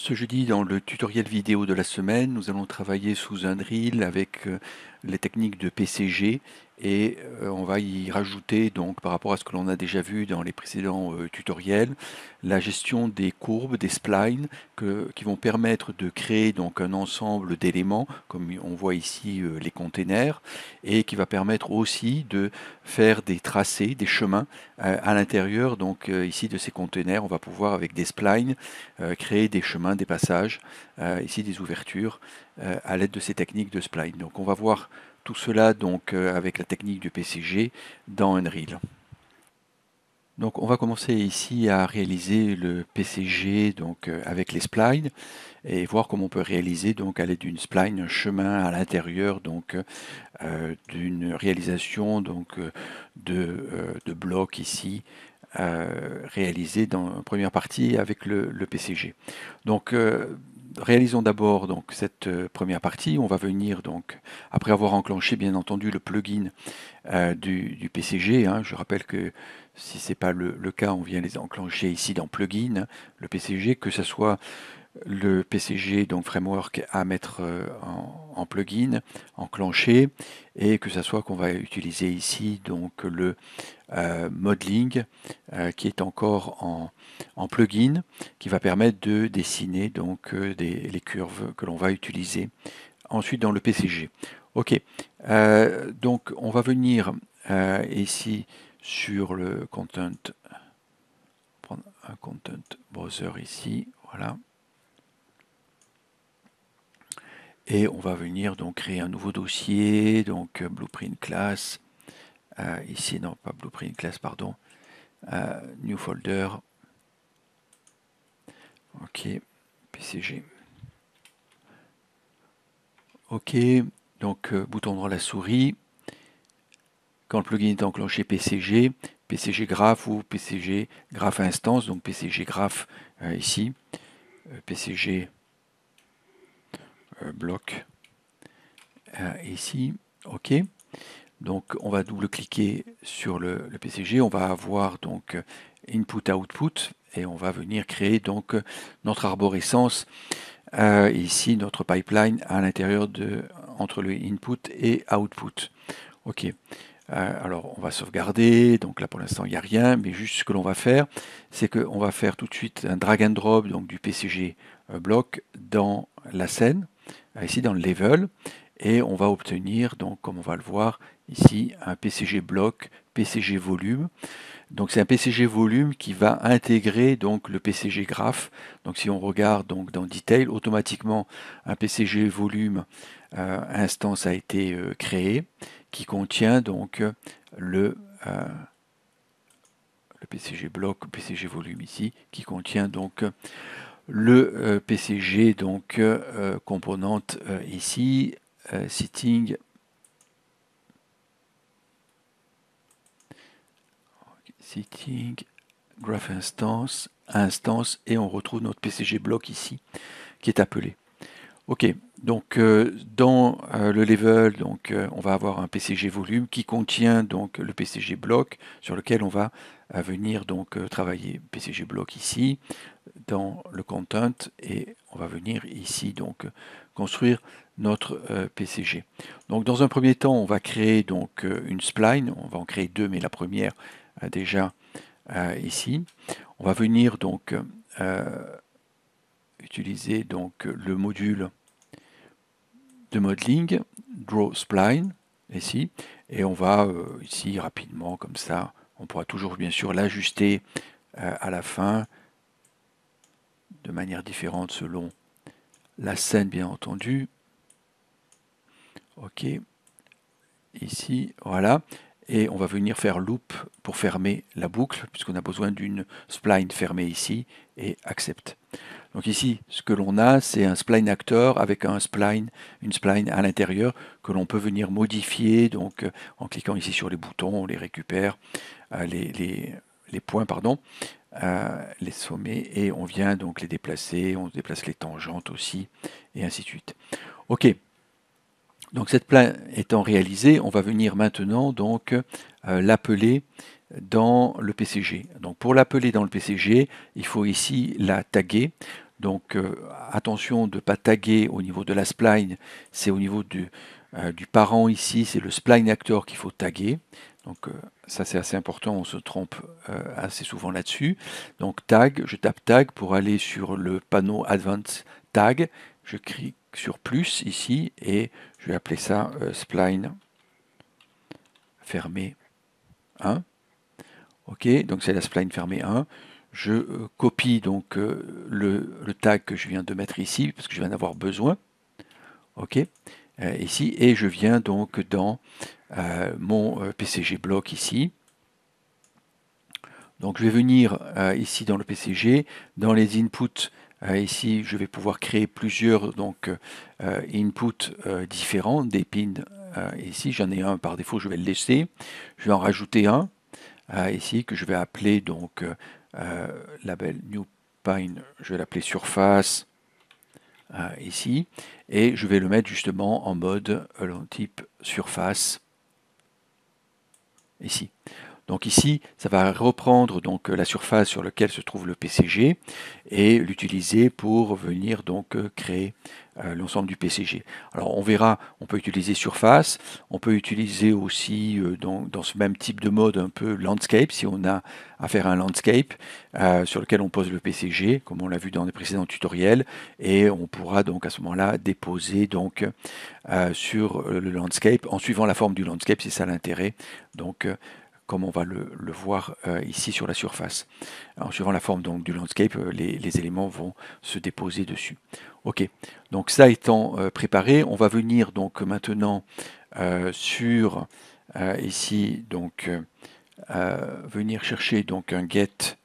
Ce jeudi, dans le tutoriel vidéo de la semaine, nous allons travailler sous un drill avec euh, les techniques de PCG et euh, on va y rajouter donc par rapport à ce que l'on a déjà vu dans les précédents euh, tutoriels la gestion des courbes des splines qui vont permettre de créer donc un ensemble d'éléments comme on voit ici euh, les containers et qui va permettre aussi de faire des tracés des chemins à l'intérieur donc ici de ces containers on va pouvoir avec des splines créer des chemins des passages ici des ouvertures à l'aide de ces techniques de spline donc on va voir tout cela donc euh, avec la technique du PCG dans Unreal. Donc on va commencer ici à réaliser le PCG donc euh, avec les splines et voir comment on peut réaliser donc à l'aide d'une spline un chemin à l'intérieur donc euh, d'une réalisation donc de, blocs ici réalisés dans la première partie avec le, le PCG. Donc réalisons d'abord donc cette euh, première partie. On va venir donc après avoir enclenché bien entendu le plugin euh, du, PCG. Hein. Je rappelle que si ce n'est pas le, cas, on vient les enclencher ici dans plugin, le PCG, que ce soit le PCG donc framework à mettre euh, en, plugin, enclenché, et que ce soit qu'on va utiliser ici donc le euh, Modeling euh, qui est encore en, plugin qui va permettre de dessiner donc euh, des, les curves que l'on va utiliser ensuite dans le PCG. Ok, donc on va venir ici sur le content, prendre un content browser ici, voilà. Et on va venir donc créer un nouveau dossier, donc blueprint class, euh, ici, non, pas Blueprint Class, pardon, euh, New Folder, OK, PCG. OK, donc euh, bouton droit la souris. Quand le plugin est enclenché PCG, PCG Graph ou PCG Graph Instance, donc PCG Graph ici, PCG Bloc ici, OK. Donc on va double-cliquer sur le, PCG, on va avoir donc euh, input-output et on va venir créer donc euh, notre arborescence euh, ici notre pipeline à l'intérieur de entre le input et output. Ok. alors on va sauvegarder, donc là pour l'instant il n'y a rien, mais juste ce que l'on va faire, c'est qu'on va faire tout de suite un drag and drop donc du PCG bloc dans la scène, ici dans le level, et on va obtenir, donc comme on va le voir ici, un PCG bloc, PCG volume. Donc c'est un PCG volume qui va intégrer donc le PCG graph. Donc si on regarde donc dans detail, automatiquement un PCG volume euh, instance a été euh, créé qui contient donc le euh, le PCG bloc, PCG volume ici, qui contient donc le PCG donc euh, composante ici, euh, sitting. sitting, graph instance, instance, et on retrouve notre PCG block ici qui est appelé. Ok, donc euh, dans euh, le level, donc, on va avoir un PCG volume qui contient donc le PCG block sur lequel on va venir donc travailler PCG block ici dans le content et on va venir ici donc construire notre euh, PCG. Donc dans un premier temps, on va créer donc euh, une spline, on va en créer deux, mais la première a euh, déjà ici. On va venir donc utiliser donc le module de modeling, draw spline ici, et on va ici rapidement comme ça, on pourra toujours bien sûr l'ajuster à la fin de manière différente selon la scène bien entendu. OK. Ici, voilà. Et on va venir faire loop pour fermer la boucle, puisqu'on a besoin d'une spline fermée ici, et accepte. Donc ici, ce que l'on a, c'est un spline actor avec un spline, une spline à l'intérieur que l'on peut venir modifier. Donc euh, en cliquant ici sur les boutons, on les récupère, euh, les, points, pardon, euh, les sommets, et on vient donc les déplacer, on déplace les tangentes aussi, et ainsi de suite. Ok, donc cette plainte étant réalisée, on va venir maintenant donc euh, l'appeler dans le PCG. Donc pour l'appeler dans le PCG, il faut ici la taguer. Donc euh, attention de ne pas taguer au niveau de la spline, c'est au niveau du, euh, parent ici, c'est le spline actor qu'il faut taguer. Donc ça c'est assez important, on se trompe assez souvent là-dessus. Donc tag, je tape tag pour aller sur le panneau advanced tag, je clique, sur plus ici et je vais appeler ça euh, spline fermé 1. Ok, donc c'est la spline fermée 1. Je euh, copie donc euh, le, le, tag que je viens de mettre ici parce que je vais en avoir besoin. Ok, ici et je viens donc dans mon PCG bloc ici. Donc je vais venir ici dans le PCG, dans les inputs euh, ici, je vais pouvoir créer plusieurs donc, euh, inputs euh, différents des pins. ici, j'en ai un par défaut, je vais le laisser. Je vais en rajouter un ici que je vais appeler donc label new pine. Je vais l'appeler surface ici et je vais le mettre justement en mode type surface ici. Donc ici, ça va reprendre donc euh, la surface sur laquelle se trouve le PCG et l'utiliser pour venir donc euh, créer euh, l'ensemble du PCG. Alors on verra, on peut utiliser surface, on peut utiliser aussi dans, ce même type de mode un peu landscape, si on a à faire un landscape sur lequel on pose le PCG, comme on l'a vu dans les précédents tutoriels, et on pourra donc à ce moment-là déposer donc sur le landscape en suivant la forme du landscape, c'est ça l'intérêt. Donc comme on va le, voir euh, ici sur la surface. En suivant la forme donc, du landscape, euh, les, éléments vont se déposer dessus. Ok, donc ça étant euh, préparé, on va venir donc maintenant sur ici donc venir chercher donc un get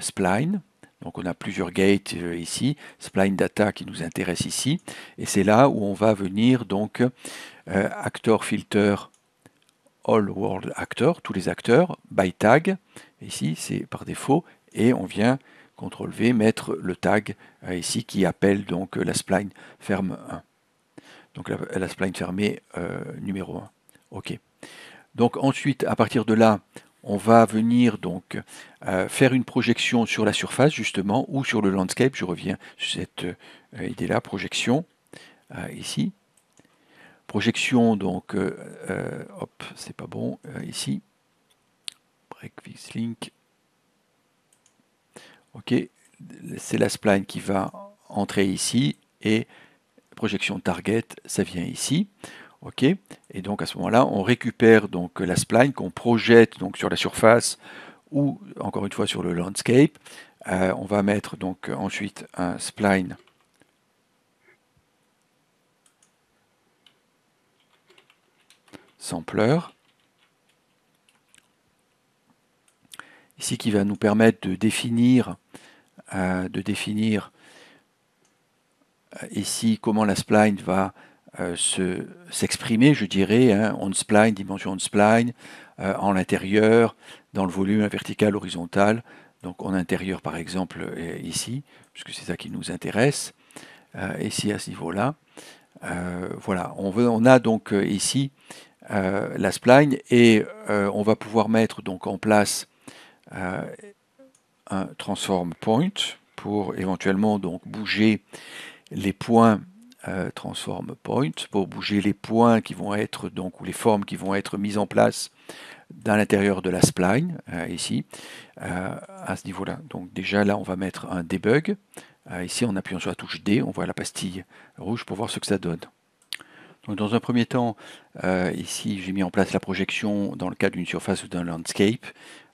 spline. Donc on a plusieurs gates ici, spline data qui nous intéresse ici, et c'est là où on va venir donc actor filter All World Actors, tous les acteurs, by tag. Ici, c'est par défaut. Et on vient, CTRL V, mettre le tag euh, ici qui appelle donc euh, la spline ferme 1. Donc la, spline fermée euh, numéro 1. OK. Donc ensuite, à partir de là, on va venir donc faire une projection sur la surface justement ou sur le landscape. Je reviens sur cette idée-là, projection ici projection, donc, euh, euh, hop, c'est pas bon, euh, ici, break fix link, ok, c'est la spline qui va entrer ici, et projection target, ça vient ici, ok, et donc à ce moment-là, on récupère donc la spline qu'on projette donc sur la surface, ou encore une fois sur le landscape, on va mettre donc ensuite un spline ampleur ici qui va nous permettre de définir, euh, de définir euh, ici comment la spline va euh, s'exprimer, je dirais, hein, on spline, dimension on spline, en l'intérieur, dans le volume vertical, horizontal, donc en intérieur par exemple ici, puisque c'est ça qui nous intéresse, ici à ce niveau-là. voilà, on, veut, on a donc ici euh, la spline et euh, on va pouvoir mettre donc en place euh, un transform point pour éventuellement donc bouger les points transform point pour bouger les points qui vont être donc ou les formes qui vont être mises en place dans l'intérieur de la spline ici à ce niveau là donc déjà là on va mettre un debug ici en appuyant sur la touche D on voit la pastille rouge pour voir ce que ça donne dans un premier temps, euh, ici j'ai mis en place la projection dans le cadre d'une surface ou d'un landscape.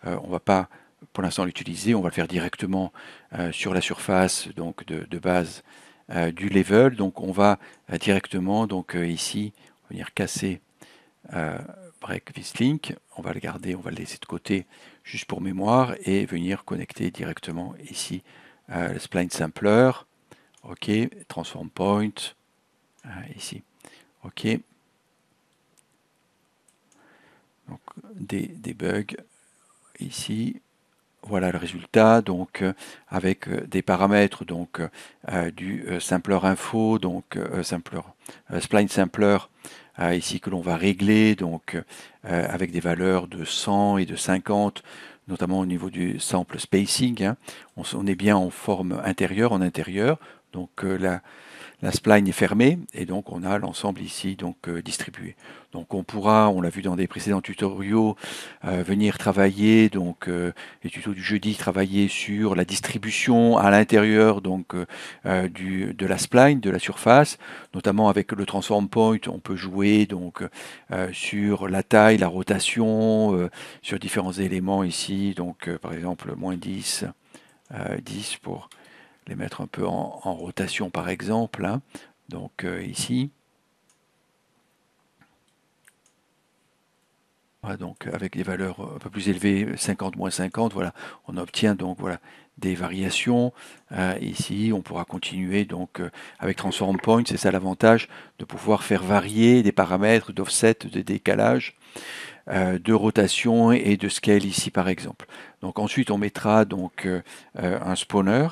Euh, on ne va pas pour l'instant l'utiliser, on va le faire directement euh, sur la surface donc de, base du level. Donc on va directement donc ici venir casser break this link. On va le garder, on va le laisser de côté juste pour mémoire et venir connecter directement ici le spline sampler. OK, transform point ici. OK. Donc, des, bugs ici. Voilà le résultat, donc euh, avec euh, des paramètres donc euh, du simpleur info, donc simpleur spline sampler ici que l'on va régler donc avec des valeurs de 100 et de 50 notamment au niveau du sample spacing. Hein. On, est bien en forme intérieure, en intérieur. Donc là, la, la spline est fermée et donc on a l'ensemble ici donc euh, distribué. Donc on pourra, on l'a vu dans des précédents tutoriaux, euh, venir travailler, donc euh, les tutos du jeudi, travailler sur la distribution à l'intérieur donc du, de la spline, de la surface, notamment avec le transform point, on peut jouer donc sur la taille, la rotation, sur différents éléments ici, donc par exemple moins 10, 10 pour les mettre un peu en, rotation par exemple. Hein. Donc euh, ici. donc avec des valeurs un peu plus élevées, 50 moins 50, voilà, on obtient donc voilà des variations. Euh, ici, on pourra continuer donc euh, avec Transform Point, c'est ça l'avantage de pouvoir faire varier des paramètres d'offset, de décalage, de rotation et de scale ici par exemple. Donc ensuite, on mettra donc un spawner.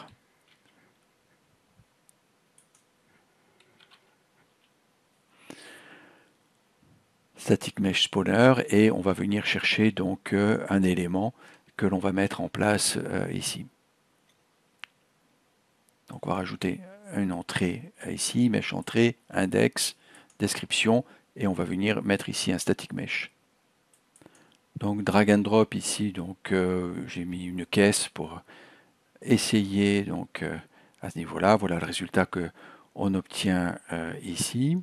static mesh spawner et on va venir chercher donc euh, un élément que l'on va mettre en place euh, ici. Donc on va rajouter une entrée ici, mesh entrée, index, description et on va venir mettre ici un static mesh. Donc drag and drop ici, donc euh, j'ai mis une caisse pour essayer donc à ce niveau-là. Voilà le résultat que on obtient ici.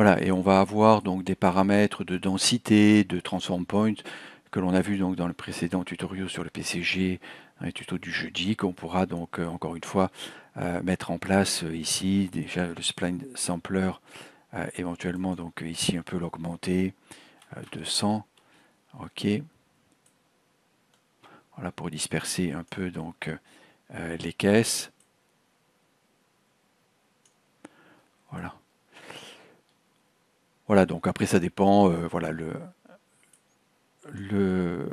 Voilà, et on va avoir donc des paramètres de densité, de transform point, que l'on a vu donc dans le précédent tutoriel sur le PCG, un hein, tuto du jeudi, qu'on pourra donc euh, encore une fois euh, mettre en place euh, ici, déjà le spline sampler, éventuellement donc ici un peu l'augmenter de 100, ok, voilà pour disperser un peu donc les caisses, voilà. Voilà, donc après ça dépend, euh, voilà, le, le,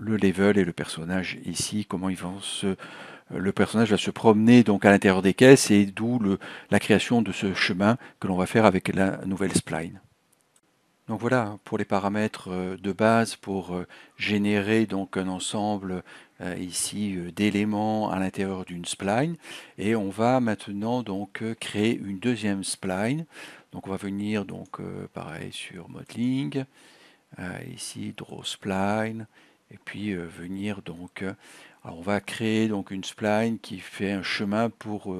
level et le personnage ici, comment ils vont Le personnage va se promener donc à l'intérieur des caisses et d'où la création de ce chemin que l'on va faire avec la nouvelle spline. Donc voilà hein, pour les paramètres euh, de base pour euh, générer donc un ensemble ici d'éléments à l'intérieur d'une spline et on va maintenant donc créer une deuxième spline donc on va venir donc euh, pareil sur Modeling, euh, ici Draw Spline, et puis euh, venir donc, alors on va créer donc une spline qui fait un chemin pour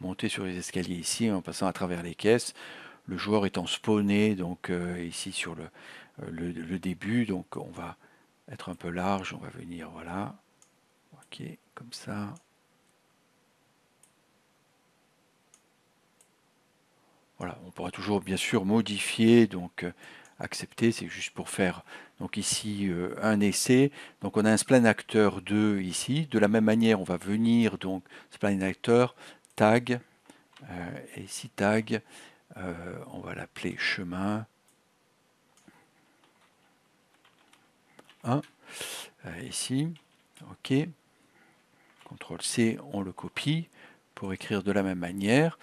monter sur les escaliers ici en passant à travers les caisses, le joueur étant spawné donc ici sur le, le, le, début, donc on va être un peu large, on va venir voilà, ok comme ça, on pourra toujours bien sûr modifier, donc euh, accepter, c'est juste pour faire donc ici euh, un essai. Donc on a un spline acteur 2 ici. De la même manière, on va venir donc spline acteur tag euh, et ici tag, on va l'appeler chemin 1 ici. OK. CTRL C, on le copie pour écrire de la même manière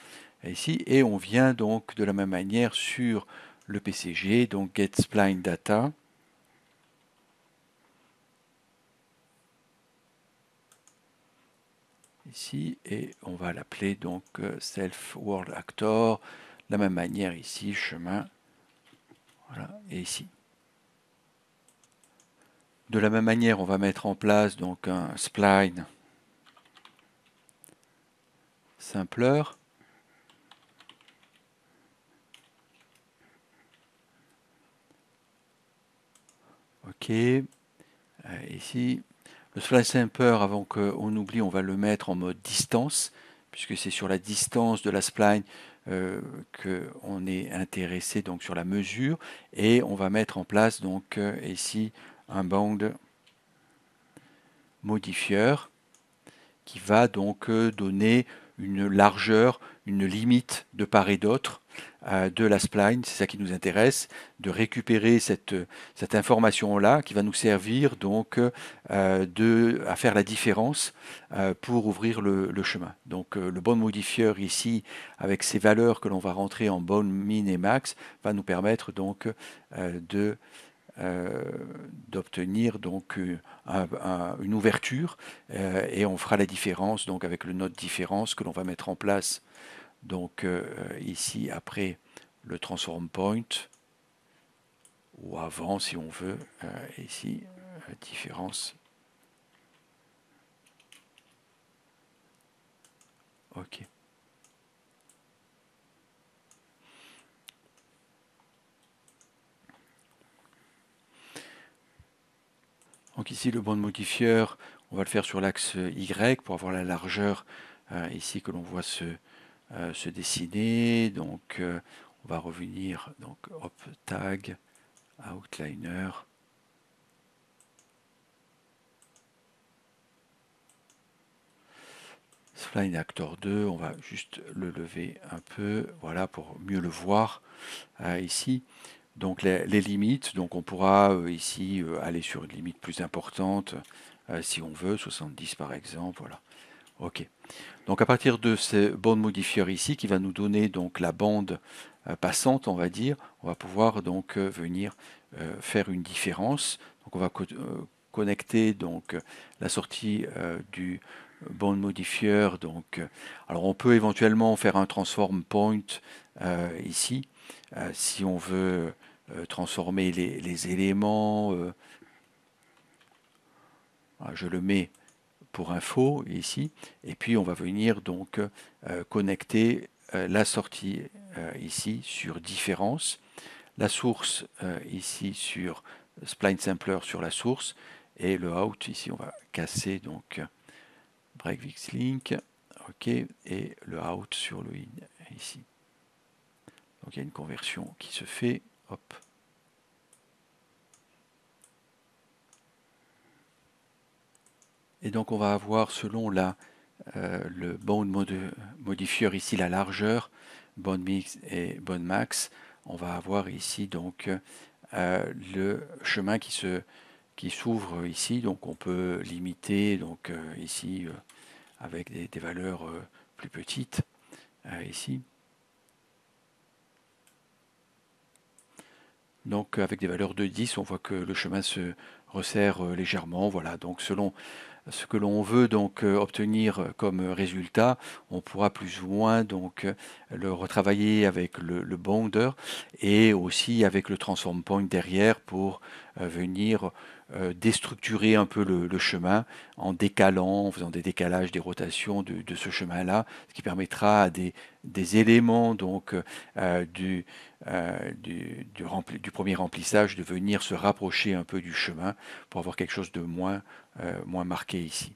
ici, et on vient donc de la même manière sur le PCG, donc get spline data. ici et on va l'appeler donc euh, self world actor de la même manière ici chemin voilà et ici de la même manière on va mettre en place donc un spline simpleur Ok, euh, ici. Le Spline Simper, avant qu'on oublie, on va le mettre en mode distance, puisque c'est sur la distance de la spline euh, qu'on est intéressé, donc sur la mesure. Et on va mettre en place, donc euh, ici, un bound modifier qui va donc donner une largeur, une limite de part et d'autre euh, de la spline, c'est ça qui nous intéresse, de récupérer cette, information-là qui va nous servir donc euh, de, à faire la différence euh, pour ouvrir le, chemin. Donc le bon modifier ici, avec ces valeurs que l'on va rentrer en bonne, min et max, va nous permettre donc de d'obtenir donc une ouverture et on fera la différence donc avec le note différence que l'on va mettre en place donc euh, euh, ici, après le transform point, ou avant si on veut, euh, ici, différence. Ok. Donc ici, le bon modifier, on va le faire sur l'axe Y pour avoir la largeur ici que l'on voit ce euh, se dessiner. Donc, euh, on va revenir, donc, hop, tag, outliner. Spline Actor 2, on va juste le lever un peu, voilà, pour mieux le voir euh, ici. Donc les, limites, donc on pourra ici aller sur une limite plus importante si on veut, 70 par exemple, voilà. OK. Donc à partir de ce bandes modifier ici, qui va nous donner donc la bande euh, passante, on va dire, on va pouvoir donc euh, venir euh, faire une différence. Donc on va connecter donc la sortie du bande modifier. Donc, alors on peut éventuellement faire un transform point ici, si on veut transformer les éléments. Ah, je le mets pour info ici. Et puis on va venir donc euh, connecter euh, la sortie euh, ici sur différence, la source ici sur spline sampler sur la source et le out ici on va casser donc breakvix link ok et le out sur le in ici. Donc il y a une conversion qui se fait hop. Et donc on va avoir selon la, euh, le bound modifier ici la largeur, bound mix et bound max, on va avoir ici donc euh, le chemin qui se qui s'ouvre ici. Donc on peut limiter donc euh, ici avec des, des valeurs plus petites ici. Donc avec des valeurs de 10, on voit que le chemin se resserre légèrement. Voilà, donc selon ce que l'on veut donc euh, obtenir comme résultat, on pourra plus ou moins donc euh, le retravailler avec le, Bounder et aussi avec le transform point derrière pour euh, venir euh, déstructurer un peu le, chemin en décalant, en faisant des décalages, des rotations de, ce chemin-là, ce qui permettra à des, éléments donc euh, du, euh, du, premier remplissage de venir se rapprocher un peu du chemin pour avoir quelque chose de moins, moins marqué ici.